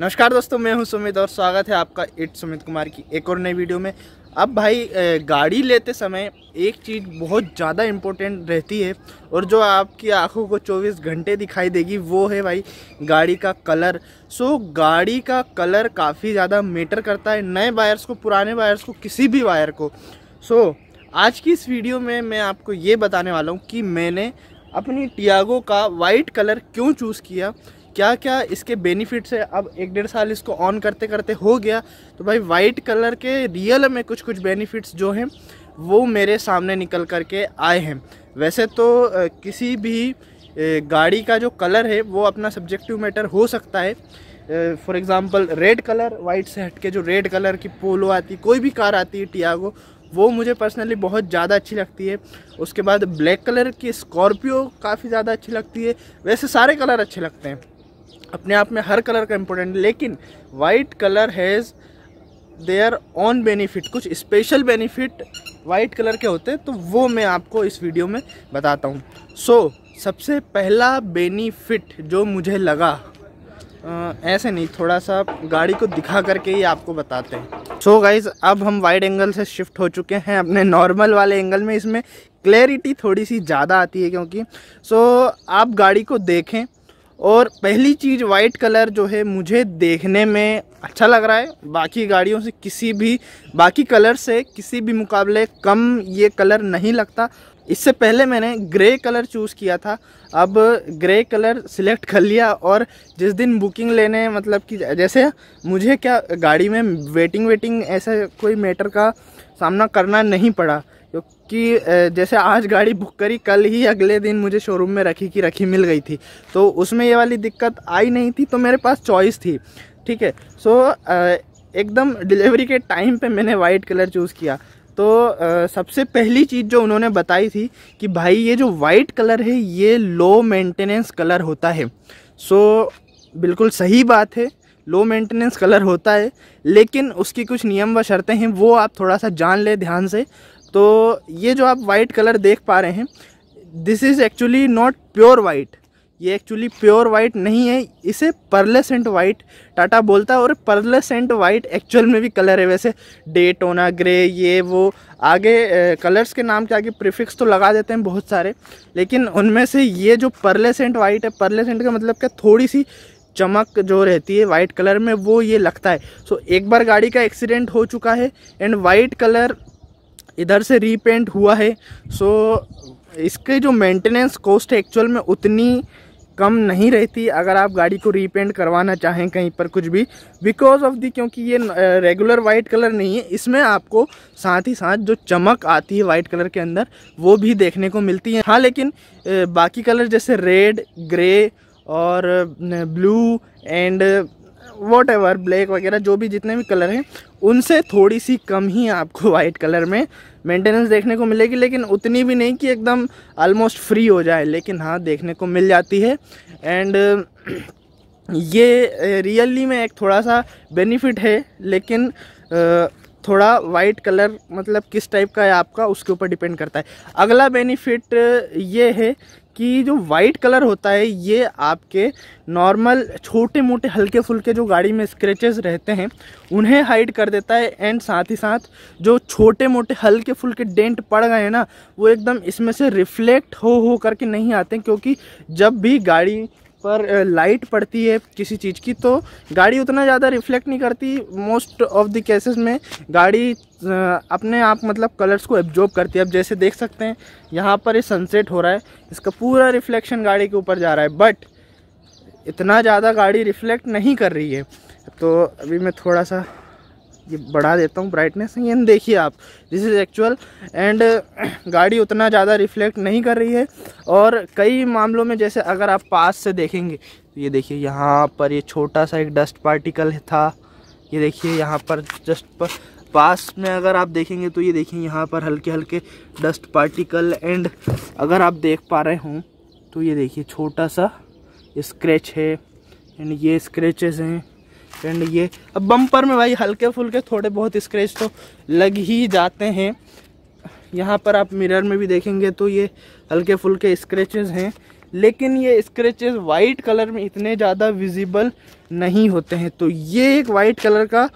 नमस्कार दोस्तों मैं हूं सुमित और स्वागत है आपका इट सुमित कुमार की एक और नई वीडियो में अब भाई गाड़ी लेते समय एक चीज़ बहुत ज़्यादा इम्पोर्टेंट रहती है और जो आपकी आंखों को 24 घंटे दिखाई देगी वो है भाई गाड़ी का कलर सो गाड़ी का कलर काफ़ी ज़्यादा मैटर करता है नए वायर्स को पुराने वायर्स को किसी भी वायर को सो आज की इस वीडियो में मैं आपको ये बताने वाला हूँ कि मैंने अपनी टियागो का वाइट कलर क्यों चूज़ किया क्या क्या इसके बेनिफिट्स है अब एक डेढ़ साल इसको ऑन करते करते हो गया तो भाई वाइट कलर के रियल में कुछ कुछ बेनिफिट्स जो हैं वो मेरे सामने निकल कर के आए हैं वैसे तो किसी भी गाड़ी का जो कलर है वो अपना सब्जेक्टिव मैटर हो सकता है for example red colour white से हट के जो रेड कलर की पोलो आती कोई भी कार आती है टियागो वो मुझे पर्सनली बहुत ज़्यादा अच्छी लगती है उसके बाद ब्लैक कलर की स्कॉर्पियो काफ़ी ज़्यादा अच्छी लगती है वैसे सारे कलर अच्छे लगते हैं अपने आप में हर कलर का इम्पोर्टेंट लेकिन white colour has their own benefit कुछ स्पेशल बेनिफिट वाइट कलर के होते हैं तो वो मैं आपको इस वीडियो में बताता हूँ सो so, सबसे पहला बेनिफिट जो मुझे लगा आ, ऐसे नहीं थोड़ा सा गाड़ी को दिखा करके ही आपको बताते हैं सो so गाइज अब हम वाइड एंगल से शिफ्ट हो चुके हैं अपने नॉर्मल वाले एंगल में इसमें क्लैरिटी थोड़ी सी ज़्यादा आती है क्योंकि सो so, आप गाड़ी को देखें और पहली चीज़ वाइट कलर जो है मुझे देखने में अच्छा लग रहा है बाकी गाड़ियों से किसी भी बाकी कलर से किसी भी मुकाबले कम ये कलर नहीं लगता इससे पहले मैंने ग्रे कलर चूज़ किया था अब ग्रे कलर सिलेक्ट कर लिया और जिस दिन बुकिंग लेने मतलब कि जैसे मुझे क्या गाड़ी में वेटिंग वेटिंग ऐसा कोई मैटर का सामना करना नहीं पड़ा क्योंकि जैसे आज गाड़ी बुक करी कल ही अगले दिन मुझे शोरूम में रखी की रखी मिल गई थी तो उसमें ये वाली दिक्कत आई नहीं थी तो मेरे पास चॉइस थी ठीक है सो एकदम डिलीवरी के टाइम पे मैंने वाइट कलर चूज़ किया तो सबसे पहली चीज़ जो उन्होंने बताई थी कि भाई ये जो वाइट कलर है ये लो मेंटेनेंस कलर होता है सो बिल्कुल सही बात है लो मेंटेनेंस कलर होता है लेकिन उसकी कुछ नियम व शर्तें हैं वो आप थोड़ा सा जान ले ध्यान से तो ये जो आप वाइट कलर देख पा रहे हैं this is actually not pure white ये एक्चुअली प्योर वाइट नहीं है इसे परलेसेंट वाइट टाटा बोलता है और परलेसेंट वाइट एक्चुअल में भी कलर है वैसे डे टोना ग्रे ये वो आगे कलर्स के नाम के आगे प्रीफिक्स तो लगा देते हैं बहुत सारे लेकिन उनमें से ये जो परलेसेंट वाइट है परलेसेंट का मतलब क्या थोड़ी सी चमक जो रहती है वाइट कलर में वो ये लगता है सो so, एक बार गाड़ी का एक्सीडेंट हो चुका है एंड वाइट कलर इधर से रीपेंट हुआ है सो इसके जो मेंटेनेंस कॉस्ट एक्चुअल में उतनी कम नहीं रहती अगर आप गाड़ी को रीपेंट करवाना चाहें कहीं पर कुछ भी बिकॉज ऑफ दी क्योंकि ये रेगुलर वाइट कलर नहीं है इसमें आपको साथ ही साथ जो चमक आती है वाइट कलर के अंदर वो भी देखने को मिलती है हाँ लेकिन बाकी कलर जैसे रेड ग्रे और blue and whatever black वगैरह जो भी जितने भी कलर हैं उनसे थोड़ी सी कम ही आपको वाइट कलर में मेंटेनेंस देखने को मिलेगी लेकिन उतनी भी नहीं कि एकदम ऑलमोस्ट फ्री हो जाए लेकिन हाँ देखने को मिल जाती है एंड ये रियली में एक थोड़ा सा बेनिफिट है लेकिन थोड़ा वाइट कलर मतलब किस टाइप का है आपका उसके ऊपर डिपेंड करता है अगला बेनिफिट ये है कि जो वाइट कलर होता है ये आपके नॉर्मल छोटे मोटे हल्के फुल्के जो गाड़ी में स्क्रेचेस रहते हैं उन्हें हाइड कर देता है एंड साथ ही साथ जो छोटे मोटे हल्के फुल्के डेंट पड़ गए हैं ना वो एकदम इसमें से रिफ्लेक्ट हो हो करके नहीं आते क्योंकि जब भी गाड़ी पर लाइट पड़ती है किसी चीज़ की तो गाड़ी उतना ज़्यादा रिफ्लेक्ट नहीं करती मोस्ट ऑफ द केसेस में गाड़ी अपने आप मतलब कलर्स को एब्जॉर्ब करती है अब जैसे देख सकते हैं यहाँ पर ये सनसेट हो रहा है इसका पूरा रिफ्लेक्शन गाड़ी के ऊपर जा रहा है बट इतना ज़्यादा गाड़ी रिफ्लेक्ट नहीं कर रही है तो अभी मैं थोड़ा सा ये बढ़ा देता हूँ ब्राइटनेस ये देखिए आप दिस इज़ एक्चुअल एंड गाड़ी उतना ज़्यादा रिफ्लेक्ट नहीं कर रही है और कई मामलों में जैसे अगर आप पास से देखेंगे तो ये देखिए यहाँ पर ये छोटा सा एक डस्ट पार्टिकल था ये देखिए यहाँ पर जस्ट पर पास में अगर आप देखेंगे तो ये देखिए यहाँ पर हल्के हल्के डस्ट पार्टिकल एंड अगर आप देख पा रहे हों तो ये देखिए छोटा सा स्क्रैच है एंड ये स्क्रैचेस हैं एंड ये अब बम्पर में भाई हल्के फुल्के थोड़े बहुत स्क्रेच तो लग ही जाते हैं यहाँ पर आप मिरर में भी देखेंगे तो ये हल्के फुल्के स्क्रैचेस हैं लेकिन ये स्क्रेचेज वाइट कलर में इतने ज़्यादा विजिबल नहीं होते हैं तो ये एक वाइट कलर का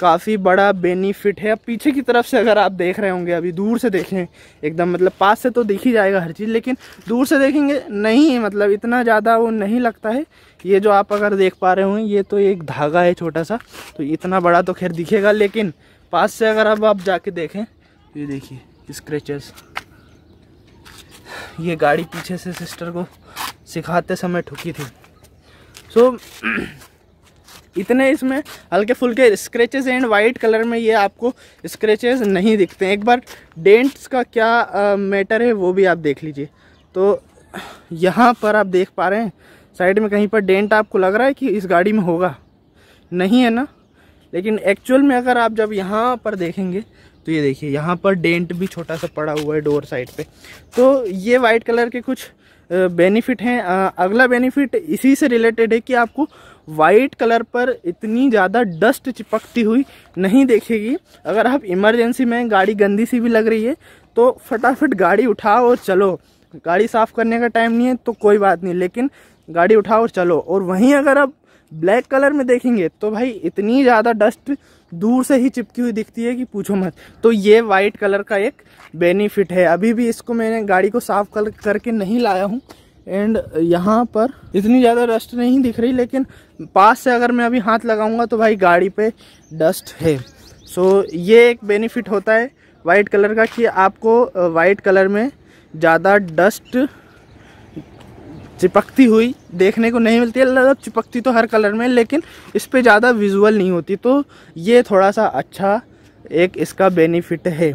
काफ़ी बड़ा बेनिफिट है पीछे की तरफ से अगर आप देख रहे होंगे अभी दूर से देखें एकदम मतलब पास से तो दिख ही जाएगा हर चीज़ लेकिन दूर से देखेंगे नहीं मतलब इतना ज़्यादा वो नहीं लगता है ये जो आप अगर देख पा रहे होंगे ये तो एक धागा है छोटा सा तो इतना बड़ा तो खैर दिखेगा लेकिन पास से अगर अब आप जाके देखें ये देखिए स्क्रेचेस ये गाड़ी पीछे से सिस्टर को सिखाते समय ठुकी थी सो so, इतने इसमें हल्के फुल्के स्क्रेचेज एंड वाइट कलर में ये आपको स्क्रेचेज़ नहीं दिखते एक बार डेंट्स का क्या मैटर है वो भी आप देख लीजिए तो यहाँ पर आप देख पा रहे हैं साइड में कहीं पर डेंट आपको लग रहा है कि इस गाड़ी में होगा नहीं है ना लेकिन एक्चुअल में अगर आप जब यहाँ पर देखेंगे तो ये देखिए यहाँ पर डेंट भी छोटा सा पड़ा हुआ है डोर साइड पे तो ये वाइट कलर के कुछ बेनिफिट हैं अगला बेनिफिट इसी से रिलेटेड है कि आपको वाइट कलर पर इतनी ज़्यादा डस्ट चिपकती हुई नहीं देखेगी अगर आप इमरजेंसी में गाड़ी गंदी सी भी लग रही है तो फटाफट गाड़ी उठाओ और चलो गाड़ी साफ़ करने का टाइम नहीं है तो कोई बात नहीं लेकिन गाड़ी उठाओ और चलो और वहीं अगर आप ब्लैक कलर में देखेंगे तो भाई इतनी ज़्यादा डस्ट दूर से ही चिपकी हुई दिखती है कि पूछो मत तो ये वाइट कलर का एक बेनिफिट है अभी भी इसको मैंने गाड़ी को साफ़ कर करके नहीं लाया हूँ एंड यहाँ पर इतनी ज़्यादा डस्ट नहीं दिख रही लेकिन पास से अगर मैं अभी हाथ लगाऊंगा तो भाई गाड़ी पे डस्ट है सो so, ये एक बेनिफिट होता है वाइट कलर का कि आपको वाइट कलर में ज़्यादा डस्ट चिपकती हुई देखने को नहीं मिलती है मतलब चिपकती तो हर कलर में लेकिन इस पर ज़्यादा विजुअल नहीं होती तो ये थोड़ा सा अच्छा एक इसका बेनिफिट है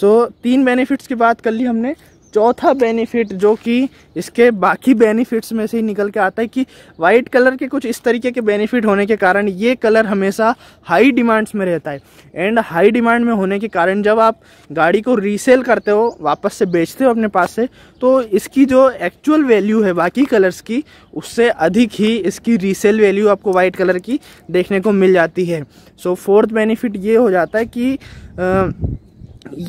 सो so, तीन बेनिफिट्स की बात कर ली हमने चौथा बेनिफिट जो कि इसके बाकी बेनिफिट्स में से ही निकल के आता है कि वाइट कलर के कुछ इस तरीके के बेनिफिट होने के कारण ये कलर हमेशा हाई डिमांड्स में रहता है एंड हाई डिमांड में होने के कारण जब आप गाड़ी को रीसेल करते हो वापस से बेचते हो अपने पास से तो इसकी जो एक्चुअल वैल्यू है बाकी कलर्स की उससे अधिक ही इसकी रीसेल वैल्यू आपको वाइट कलर की देखने को मिल जाती है सो फोर्थ बेनिफिट ये हो जाता है कि आ,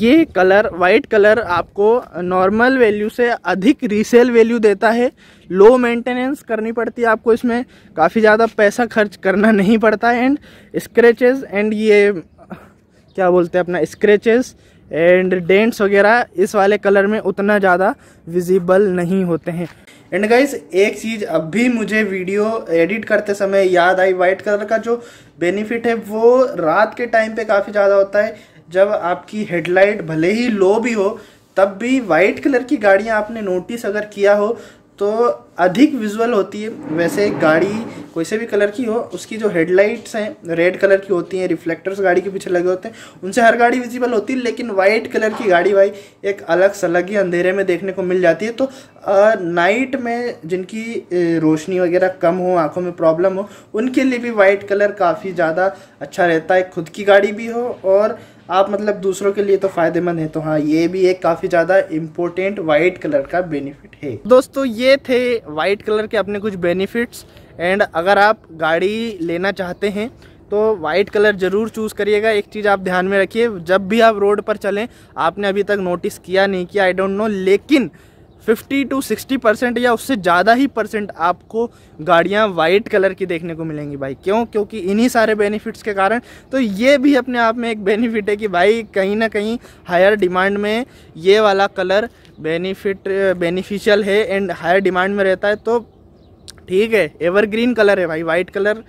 ये कलर वाइट कलर आपको नॉर्मल वैल्यू से अधिक रीसेल वैल्यू देता है लो मेंटेनेंस करनी पड़ती है आपको इसमें काफ़ी ज़्यादा पैसा खर्च करना नहीं पड़ता एंड स्क्रैचेस एंड ये क्या बोलते हैं अपना स्क्रैचेस एंड डेंट्स वगैरह इस वाले कलर में उतना ज़्यादा विजिबल नहीं होते हैं एंड गाइज एक चीज़ अब भी मुझे वीडियो एडिट करते समय याद आई वाइट कलर का जो बेनिफिट है वो रात के टाइम पे काफ़ी ज़्यादा होता है जब आपकी हेडलाइट भले ही लो भी हो तब भी वाइट कलर की गाड़ियाँ आपने नोटिस अगर किया हो तो अधिक विजुअल होती है वैसे गाड़ी कोई से भी कलर की हो उसकी जो हेडलाइट्स हैं रेड कलर की होती हैं रिफ्लेक्टर्स गाड़ी के पीछे लगे होते हैं उनसे हर गाड़ी विजिबल होती है लेकिन वाइट कलर की गाड़ी भाई एक अलग सलग ही अंधेरे में देखने को मिल जाती है तो आ, नाइट में जिनकी रोशनी वगैरह कम हो आँखों में प्रॉब्लम हो उनके लिए भी वाइट कलर काफ़ी ज़्यादा अच्छा रहता है खुद की गाड़ी भी हो और आप मतलब दूसरों के लिए तो फ़ायदेमंद है तो हाँ ये भी एक काफ़ी ज़्यादा इम्पोर्टेंट वाइट कलर का बेनिफिट है दोस्तों ये थे वाइट कलर के अपने कुछ बेनिफिट्स एंड अगर आप गाड़ी लेना चाहते हैं तो वाइट कलर ज़रूर चूज़ करिएगा एक चीज़ आप ध्यान में रखिए जब भी आप रोड पर चलें आपने अभी तक नोटिस किया नहीं किया आई डोंट नो लेकिन 50 टू 60 परसेंट या उससे ज़्यादा ही परसेंट आपको गाड़ियाँ वाइट कलर की देखने को मिलेंगी भाई क्यों क्योंकि इन्हीं सारे बेनिफिट्स के कारण तो ये भी अपने आप में एक बेनिफिट है कि भाई कहीं ना कहीं हायर डिमांड में ये वाला कलर बेनिफिट बेनिफिशियल है एंड हायर डिमांड में रहता है तो ठीक है एवरग्रीन कलर है भाई वाइट कलर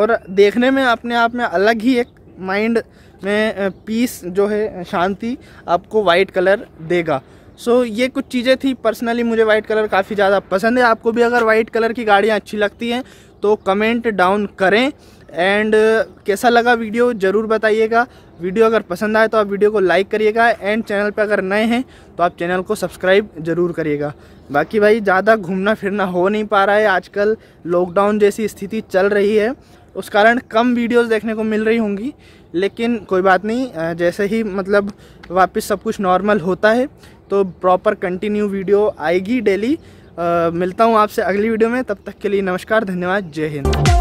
और देखने में अपने आप में अलग ही एक माइंड में पीस जो है शांति आपको वाइट कलर देगा सो so, ये कुछ चीज़ें थी पर्सनली मुझे वाइट कलर काफ़ी ज़्यादा पसंद है आपको भी अगर वाइट कलर की गाड़ियाँ अच्छी लगती हैं तो कमेंट डाउन करें एंड uh, कैसा लगा वीडियो ज़रूर बताइएगा वीडियो अगर पसंद आए तो आप वीडियो को लाइक करिएगा एंड चैनल पर अगर नए हैं तो आप चैनल को सब्सक्राइब ज़रूर करिएगा बाकी भाई ज़्यादा घूमना फिरना हो नहीं पा रहा है आजकल लॉकडाउन जैसी स्थिति चल रही है उस कारण कम वीडियोस देखने को मिल रही होंगी लेकिन कोई बात नहीं जैसे ही मतलब वापस सब कुछ नॉर्मल होता है तो प्रॉपर कंटिन्यू वीडियो आएगी डेली मिलता हूँ आपसे अगली वीडियो में तब तक के लिए नमस्कार धन्यवाद जय हिंद